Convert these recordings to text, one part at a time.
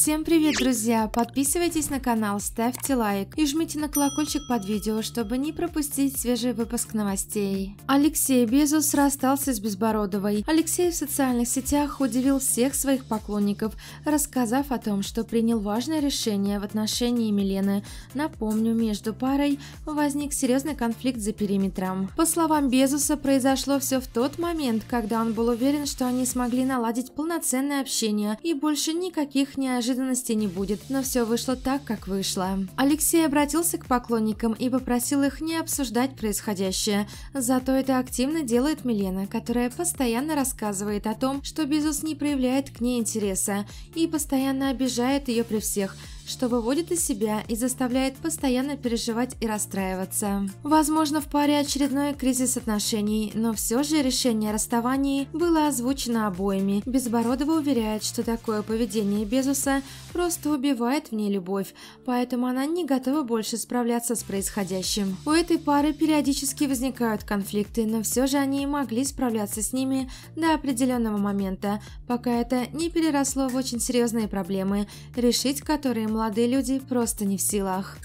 Всем привет, друзья! Подписывайтесь на канал, ставьте лайк и жмите на колокольчик под видео, чтобы не пропустить свежий выпуск новостей. Алексей Безус расстался с Безбородовой. Алексей в социальных сетях удивил всех своих поклонников, рассказав о том, что принял важное решение в отношении Милены. Напомню, между парой возник серьезный конфликт за периметром. По словам Безуса, произошло все в тот момент, когда он был уверен, что они смогли наладить полноценное общение и больше никаких неожиданных неожиданностей не будет, но все вышло так, как вышло. Алексей обратился к поклонникам и попросил их не обсуждать происходящее. Зато это активно делает Милена, которая постоянно рассказывает о том, что Безус не проявляет к ней интереса и постоянно обижает ее при всех – что выводит из себя и заставляет постоянно переживать и расстраиваться. Возможно, в паре очередной кризис отношений, но все же решение о расставании было озвучено обоими. Безбородова уверяет, что такое поведение Безуса просто убивает в ней любовь, поэтому она не готова больше справляться с происходящим. У этой пары периодически возникают конфликты, но все же они могли справляться с ними до определенного момента, пока это не переросло в очень серьезные проблемы, решить которые молодые люди просто не в силах.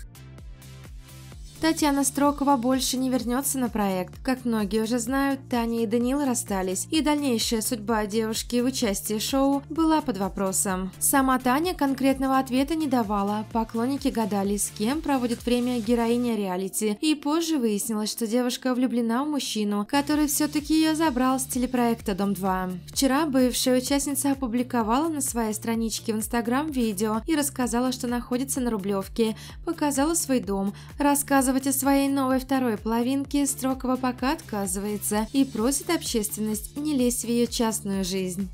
Татьяна Строкова больше не вернется на проект. Как многие уже знают, Таня и Данил расстались, и дальнейшая судьба девушки в участии шоу была под вопросом. Сама Таня конкретного ответа не давала. Поклонники гадали, с кем проводит время героиня реалити, и позже выяснилось, что девушка влюблена в мужчину, который все-таки ее забрал с телепроекта «Дом-2». Вчера бывшая участница опубликовала на своей страничке в Инстаграм видео и рассказала, что находится на Рублевке, показала свой дом, рассказывала рассказывать о своей новой второй половинке Строкова пока отказывается и просит общественность не лезть в ее частную жизнь.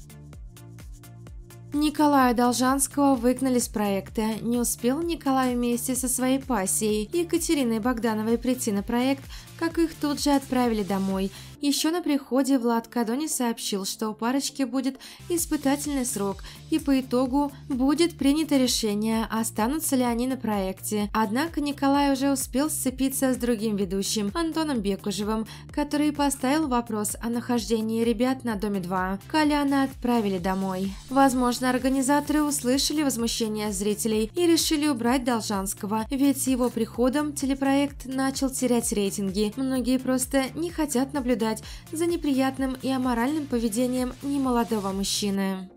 Николая Должанского выгнали с проекта. Не успел Николай вместе со своей пассией Екатериной Богдановой прийти на проект, как их тут же отправили домой – еще на приходе Влад Кадони сообщил, что у парочки будет испытательный срок, и по итогу будет принято решение, останутся ли они на проекте. Однако Николай уже успел сцепиться с другим ведущим, Антоном Бекужевым, который поставил вопрос о нахождении ребят на Доме 2. Коляна отправили домой. Возможно, организаторы услышали возмущение зрителей и решили убрать Должанского, ведь с его приходом телепроект начал терять рейтинги. Многие просто не хотят наблюдать наблюдать за неприятным и аморальным поведением немолодого мужчины.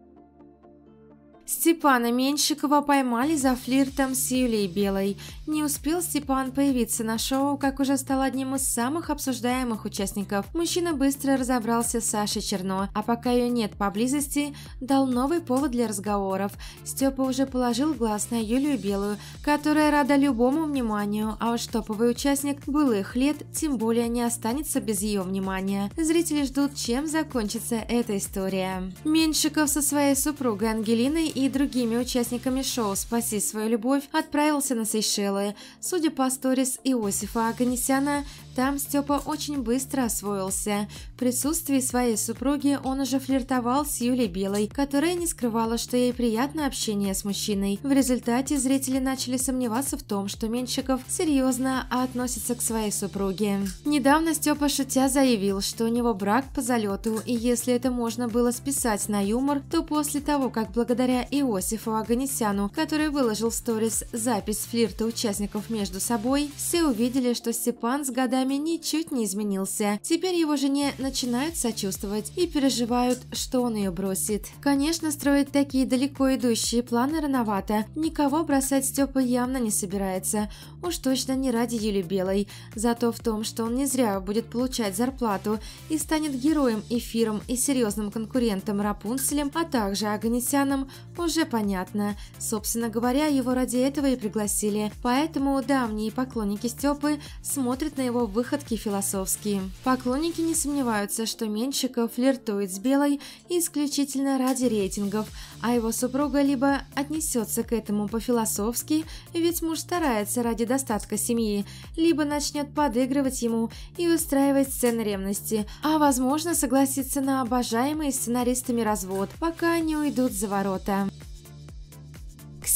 Степана Менщикова поймали за флиртом с Юлией Белой. Не успел Степан появиться на шоу, как уже стал одним из самых обсуждаемых участников. Мужчина быстро разобрался с Сашей Черно, а пока ее нет поблизости, дал новый повод для разговоров. Степа уже положил глаз на Юлию Белую, которая рада любому вниманию, а уж топовый участник былых лет тем более не останется без ее внимания. Зрители ждут, чем закончится эта история. Менщиков со своей супругой Ангелиной и другими участниками шоу «Спаси свою любовь» отправился на Сейшелы. Судя по сторис Иосифа Аганесяна, там Степа очень быстро освоился. В присутствии своей супруги он уже флиртовал с Юлей Белой, которая не скрывала, что ей приятно общение с мужчиной. В результате зрители начали сомневаться в том, что Менщиков серьезно относится к своей супруге. Недавно Степа шутя заявил, что у него брак по залету, и если это можно было списать на юмор, то после того, как благодаря Иосифу Аганесяну, который выложил в сторис запись флирта участников между собой, все увидели, что Степан с годами нами ничуть не изменился. Теперь его жене начинают сочувствовать и переживают, что он ее бросит. Конечно, строить такие далеко идущие планы рановато. Никого бросать Степа явно не собирается. Уж точно не ради Юли Белой. Зато в том, что он не зря будет получать зарплату и станет героем, эфиром и серьезным конкурентом Рапунцелем, а также Аганесяном, уже понятно. Собственно говоря, его ради этого и пригласили. Поэтому давние поклонники Степы смотрят на его выходки философские. Поклонники не сомневаются, что Менщиков флиртует с Белой исключительно ради рейтингов, а его супруга либо отнесется к этому по-философски, ведь муж старается ради достатка семьи, либо начнет подыгрывать ему и устраивать сцены ревности, а возможно согласится на обожаемый сценаристами развод, пока не уйдут за ворота.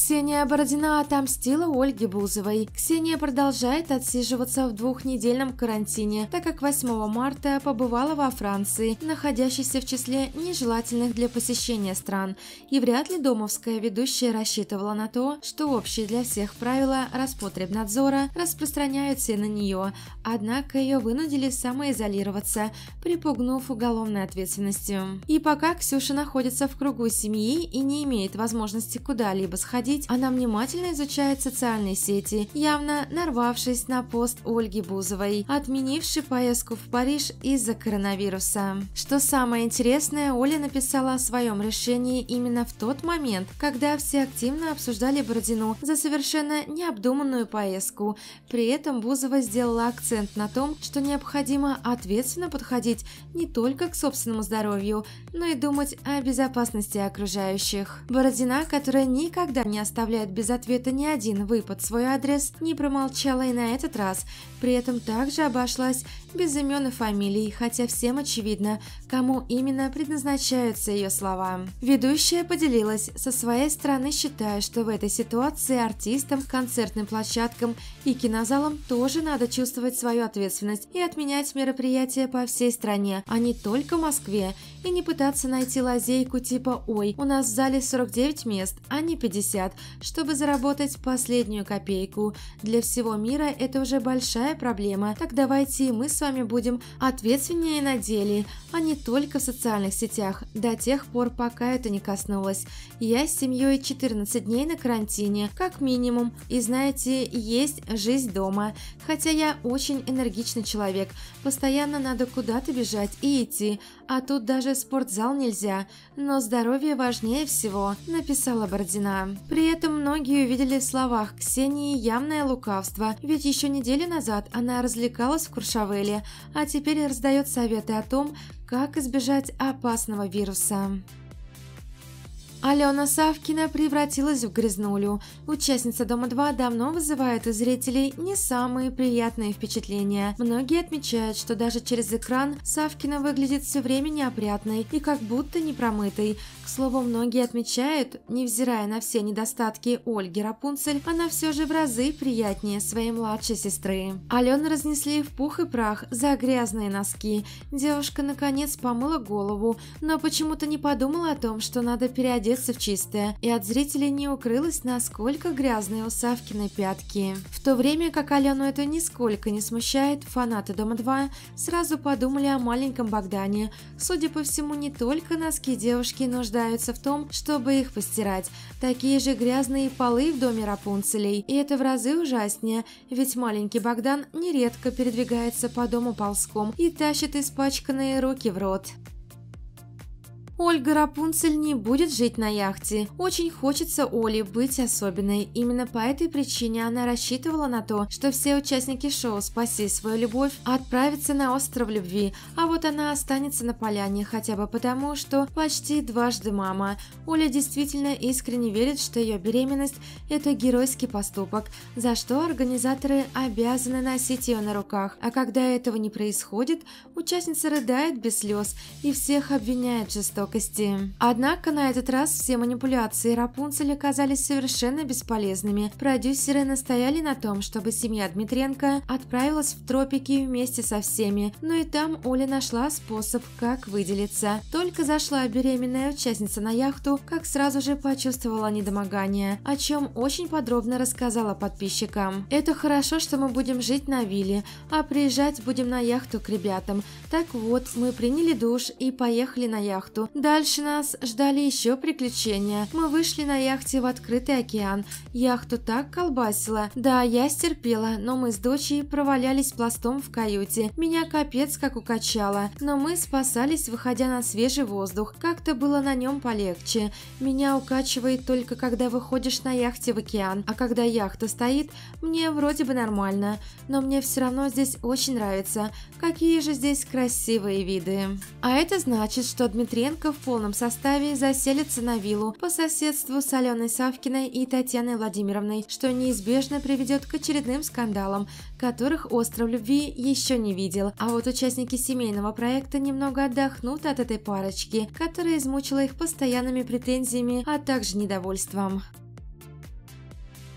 Ксения Бородина отомстила Ольге Бузовой. Ксения продолжает отсиживаться в двухнедельном карантине, так как 8 марта побывала во Франции, находящейся в числе нежелательных для посещения стран, и вряд ли домовская ведущая рассчитывала на то, что общие для всех правила Роспотребнадзора распространяются и на нее, однако ее вынудили самоизолироваться, припугнув уголовной ответственностью. И пока Ксюша находится в кругу семьи и не имеет возможности куда-либо сходить, говорить, она внимательно изучает социальные сети, явно нарвавшись на пост Ольги Бузовой, отменившей поездку в Париж из-за коронавируса. Что самое интересное, Оля написала о своем решении именно в тот момент, когда все активно обсуждали Бородину за совершенно необдуманную поездку. При этом Бузова сделала акцент на том, что необходимо ответственно подходить не только к собственному здоровью, но ну и думать о безопасности окружающих. Бородина, которая никогда не оставляет без ответа ни один выпад в свой адрес, не промолчала и на этот раз, при этом также обошлась без имен и фамилий, хотя всем очевидно, кому именно предназначаются ее слова. Ведущая поделилась со своей стороны, считая, что в этой ситуации артистам, концертным площадкам и кинозалам тоже надо чувствовать свою ответственность и отменять мероприятия по всей стране, а не только в Москве, и не пытаться найти лазейку типа «Ой, у нас в зале 49 мест, а не 50», чтобы заработать последнюю копейку. Для всего мира это уже большая проблема, так давайте и мы с с вами будем ответственнее на деле, а не только в социальных сетях, до тех пор, пока это не коснулось. Я с семьей 14 дней на карантине, как минимум, и знаете, есть жизнь дома. Хотя я очень энергичный человек, постоянно надо куда-то бежать и идти, а тут даже спортзал нельзя, но здоровье важнее всего, написала Бордина. При этом многие увидели в словах Ксении явное лукавство, ведь еще неделю назад она развлекалась в Куршавеле, деле, а теперь раздает советы о том, как избежать опасного вируса. Алена Савкина превратилась в грязнулю. Участница «Дома-2» давно вызывает у зрителей не самые приятные впечатления. Многие отмечают, что даже через экран Савкина выглядит все время неопрятной и как будто непромытой. К слову, многие отмечают, невзирая на все недостатки Ольги Рапунцель, она все же в разы приятнее своей младшей сестры. Алену разнесли в пух и прах за грязные носки. Девушка, наконец, помыла голову, но почему-то не подумала о том, что надо переодеться одеться в чистое, и от зрителей не укрылось, насколько грязные у Савкиной пятки. В то время как Алену это нисколько не смущает, фанаты «Дома-2» сразу подумали о маленьком Богдане. Судя по всему, не только носки девушки нуждаются в том, чтобы их постирать. Такие же грязные полы в доме Рапунцелей, и это в разы ужаснее, ведь маленький Богдан нередко передвигается по дому ползком и тащит испачканные руки в рот. Ольга Рапунцель не будет жить на яхте. Очень хочется Оле быть особенной. Именно по этой причине она рассчитывала на то, что все участники шоу «Спаси свою любовь» отправятся на остров любви, а вот она останется на поляне, хотя бы потому, что почти дважды мама. Оля действительно искренне верит, что ее беременность – это геройский поступок, за что организаторы обязаны носить ее на руках. А когда этого не происходит, участница рыдает без слез и всех обвиняет в жестокости мелкости. Однако на этот раз все манипуляции Рапунцель оказались совершенно бесполезными. Продюсеры настояли на том, чтобы семья Дмитренко отправилась в тропики вместе со всеми, но и там Оля нашла способ, как выделиться. Только зашла беременная участница на яхту, как сразу же почувствовала недомогание, о чем очень подробно рассказала подписчикам. «Это хорошо, что мы будем жить на вилле, а приезжать будем на яхту к ребятам. Так вот, мы приняли душ и поехали на яхту. Дальше нас ждали еще приключения. Мы вышли на яхте в открытый океан. Яхту так колбасила. Да, я стерпела, но мы с дочей провалялись пластом в каюте. Меня капец как укачало. Но мы спасались, выходя на свежий воздух. Как-то было на нем полегче. Меня укачивает только когда выходишь на яхте в океан. А когда яхта стоит, мне вроде бы нормально. Но мне все равно здесь очень нравится. Какие же здесь красивые виды. А это значит, что Дмитренко в полном составе заселится на виллу по соседству с Аленой Савкиной и Татьяной Владимировной, что неизбежно приведет к очередным скандалам, которых «Остров любви» еще не видел. А вот участники семейного проекта немного отдохнут от этой парочки, которая измучила их постоянными претензиями, а также недовольством.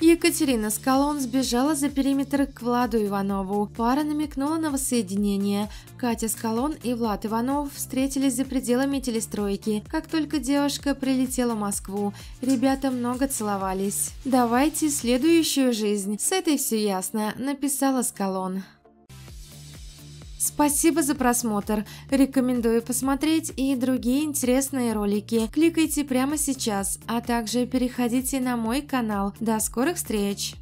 Екатерина Скалон сбежала за периметр к Владу Иванову. Пара намекнула на воссоединение. Катя Скалон и Влад Иванов встретились за пределами телестройки. Как только девушка прилетела в Москву, ребята много целовались. «Давайте следующую жизнь. С этой все ясно», – написала Скалон. Спасибо за просмотр. Рекомендую посмотреть и другие интересные ролики. Кликайте прямо сейчас, а также переходите на мой канал. До скорых встреч!